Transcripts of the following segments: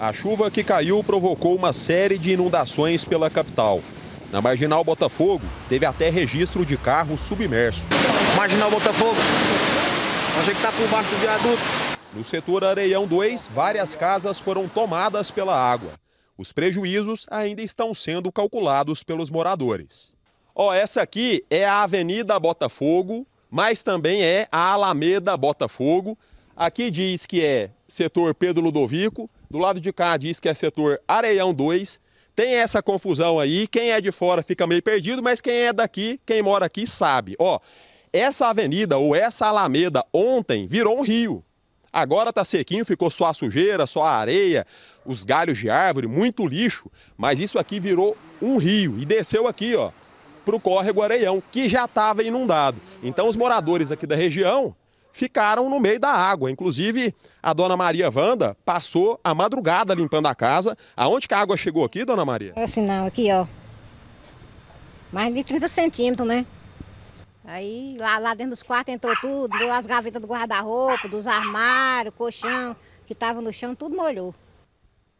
A chuva que caiu provocou uma série de inundações pela capital. Na Marginal Botafogo, teve até registro de carro submerso. Marginal Botafogo, é que está por baixo do viaduto. No setor Areião 2, várias casas foram tomadas pela água. Os prejuízos ainda estão sendo calculados pelos moradores. Ó, oh, essa aqui é a Avenida Botafogo, mas também é a Alameda Botafogo, Aqui diz que é setor Pedro Ludovico, do lado de cá diz que é setor Areião 2. Tem essa confusão aí, quem é de fora fica meio perdido, mas quem é daqui, quem mora aqui sabe. Ó, essa avenida ou essa alameda ontem virou um rio. Agora tá sequinho, ficou só a sujeira, só a areia, os galhos de árvore, muito lixo, mas isso aqui virou um rio e desceu aqui, ó, pro córrego Areião, que já estava inundado. Então os moradores aqui da região ficaram no meio da água. Inclusive, a dona Maria Vanda passou a madrugada limpando a casa. Aonde que a água chegou aqui, dona Maria? Assim não, aqui ó. Mais de 30 centímetros, né? Aí lá, lá dentro dos quartos entrou tudo, as gavetas do guarda-roupa, dos armários, colchão que estava no chão, tudo molhou.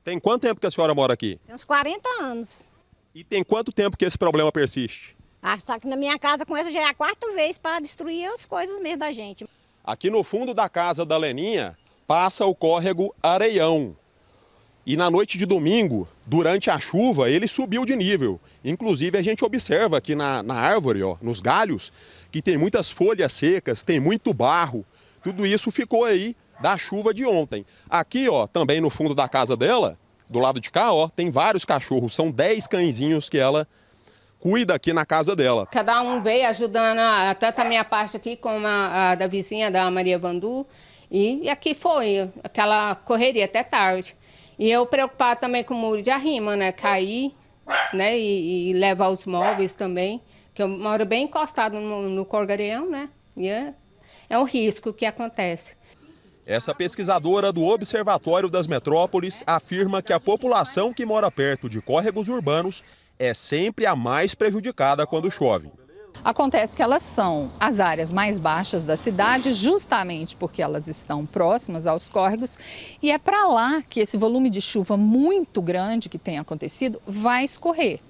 Tem quanto tempo que a senhora mora aqui? Tem uns 40 anos. E tem quanto tempo que esse problema persiste? Ah, só que na minha casa com essa já é a quarta vez para destruir as coisas mesmo da gente. Aqui no fundo da casa da Leninha passa o córrego Areião. E na noite de domingo, durante a chuva, ele subiu de nível. Inclusive, a gente observa aqui na, na árvore, ó, nos galhos, que tem muitas folhas secas, tem muito barro. Tudo isso ficou aí da chuva de ontem. Aqui, ó, também no fundo da casa dela, do lado de cá, ó, tem vários cachorros. São 10 cãezinhos que ela cuida aqui na casa dela. Cada um veio ajudando, tanto a minha parte aqui como a, a da vizinha, da Maria Vandu. E, e aqui foi aquela correria até tarde. E eu preocupada também com o muro de arrima, né? Cair, né? E, e levar os móveis também. Que eu moro bem encostado no, no Corgareão, né? E é, é um risco que acontece. Essa pesquisadora do Observatório das Metrópoles afirma que a população que mora perto de córregos urbanos é sempre a mais prejudicada quando chove. Acontece que elas são as áreas mais baixas da cidade, justamente porque elas estão próximas aos córregos, e é para lá que esse volume de chuva muito grande que tem acontecido vai escorrer.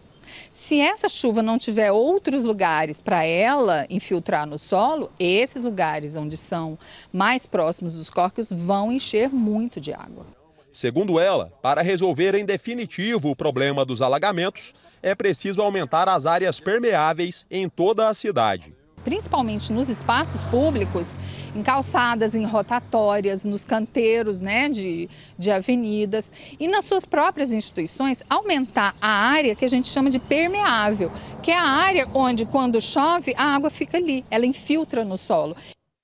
Se essa chuva não tiver outros lugares para ela infiltrar no solo, esses lugares onde são mais próximos dos córregos vão encher muito de água. Segundo ela, para resolver em definitivo o problema dos alagamentos, é preciso aumentar as áreas permeáveis em toda a cidade principalmente nos espaços públicos, em calçadas, em rotatórias, nos canteiros né, de, de avenidas e nas suas próprias instituições, aumentar a área que a gente chama de permeável, que é a área onde, quando chove, a água fica ali, ela infiltra no solo.